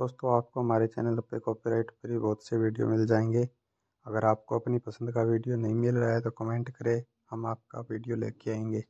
दोस्तों आपको हमारे चैनल पे कॉपीराइट फ्री बहुत से वीडियो मिल जाएंगे अगर आपको अपनी पसंद का वीडियो नहीं मिल रहा है तो कमेंट करें हम आपका वीडियो लेके आएंगे